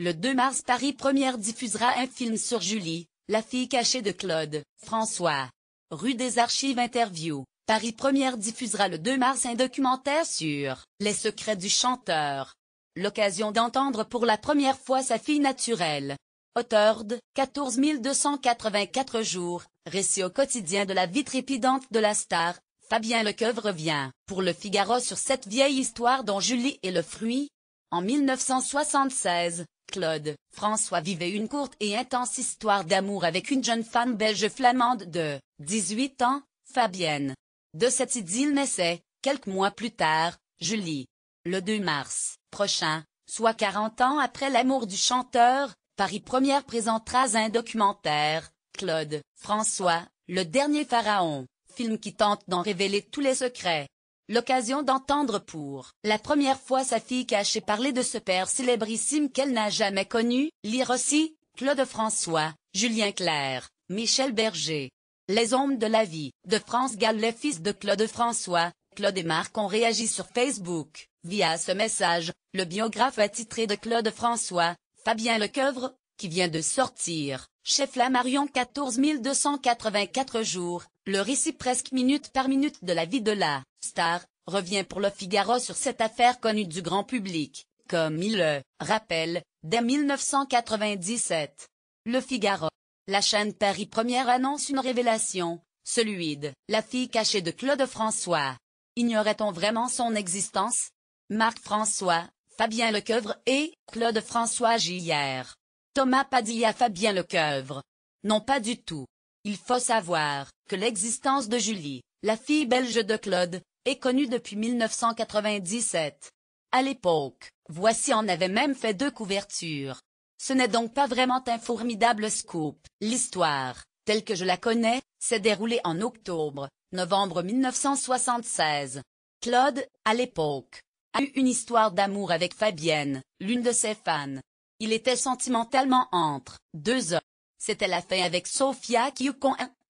Le 2 mars Paris Première diffusera un film sur Julie, la fille cachée de Claude, François. Rue des Archives Interview. Paris Première diffusera le 2 mars un documentaire sur Les secrets du chanteur. L'occasion d'entendre pour la première fois sa fille naturelle. Auteur de 14 284 jours, récit au quotidien de la vie trépidante de la star, Fabien Lecoeuvre revient pour le Figaro sur cette vieille histoire dont Julie est le fruit. En 1976, Claude, François vivait une courte et intense histoire d'amour avec une jeune femme belge flamande de 18 ans, Fabienne. De cette idylle naissait, quelques mois plus tard, Julie. Le 2 mars prochain, soit 40 ans après l'amour du chanteur, Paris Première présentera un documentaire, Claude, François, le dernier pharaon, film qui tente d'en révéler tous les secrets. L'occasion d'entendre pour la première fois sa fille cachée parler de ce père célébrissime qu'elle n'a jamais connu, lire aussi, Claude François, Julien Clerc, Michel Berger. Les hommes de la vie, de France Gall les fils de Claude François, Claude et Marc ont réagi sur Facebook. Via ce message, le biographe attitré de Claude François, Fabien Lecoeuvre, qui vient de sortir, chef la Marion 14 284 jours, le récit presque minute par minute de la vie de la Star, revient pour le Figaro sur cette affaire connue du grand public, comme il le rappelle, dès 1997. Le Figaro. La chaîne Paris Première annonce une révélation, celui de la fille cachée de Claude François. Ignorait-on vraiment son existence Marc François, Fabien Lecoeuvre et Claude François J.R. Thomas Padilla Fabien Lecoeuvre. Non pas du tout. Il faut savoir que l'existence de Julie, la fille belge de Claude, est connu depuis 1997. À l'époque, Voici on avait même fait deux couvertures. Ce n'est donc pas vraiment un formidable scoop. L'histoire, telle que je la connais, s'est déroulée en octobre, novembre 1976. Claude, à l'époque, a eu une histoire d'amour avec Fabienne, l'une de ses fans. Il était sentimentalement entre deux hommes. C'était la fin avec Sofia qui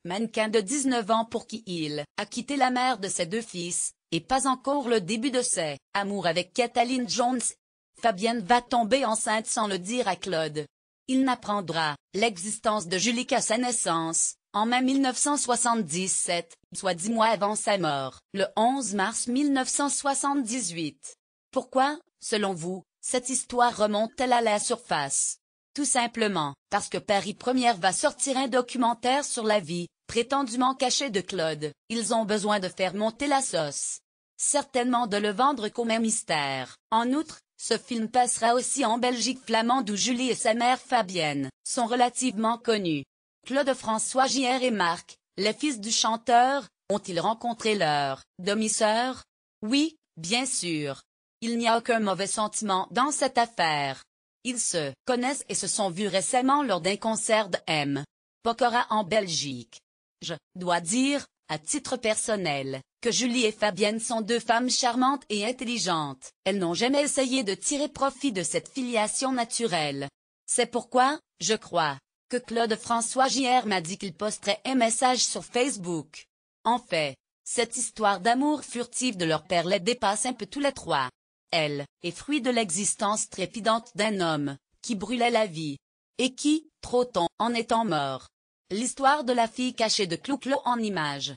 mannequin de 19 ans pour qui il a quitté la mère de ses deux fils, et pas encore le début de ses amours avec Kathleen Jones. Fabienne va tomber enceinte sans le dire à Claude. Il n'apprendra l'existence de Julie qu'à sa naissance, en mai 1977, soit dix mois avant sa mort, le 11 mars 1978. Pourquoi, selon vous, cette histoire remonte-t-elle à la surface tout simplement parce que Paris Première va sortir un documentaire sur la vie prétendument caché de Claude. Ils ont besoin de faire monter la sauce. Certainement de le vendre comme un mystère. En outre, ce film passera aussi en Belgique flamande où Julie et sa mère Fabienne sont relativement connues. Claude François J.R. et Marc, les fils du chanteur, ont-ils rencontré leur demi-sœur Oui, bien sûr. Il n'y a aucun mauvais sentiment dans cette affaire. Ils se connaissent et se sont vus récemment lors d'un concert de M. Pokora en Belgique doit dire, à titre personnel, que Julie et Fabienne sont deux femmes charmantes et intelligentes. Elles n'ont jamais essayé de tirer profit de cette filiation naturelle. C'est pourquoi, je crois, que Claude François JR m'a dit qu'il posterait un message sur Facebook. En fait, cette histoire d'amour furtive de leur père les dépasse un peu tous les trois. Elle est fruit de l'existence trépidante d'un homme, qui brûlait la vie, et qui, trop tôt, en étant mort, L'histoire de la fille cachée de Clouclo en images.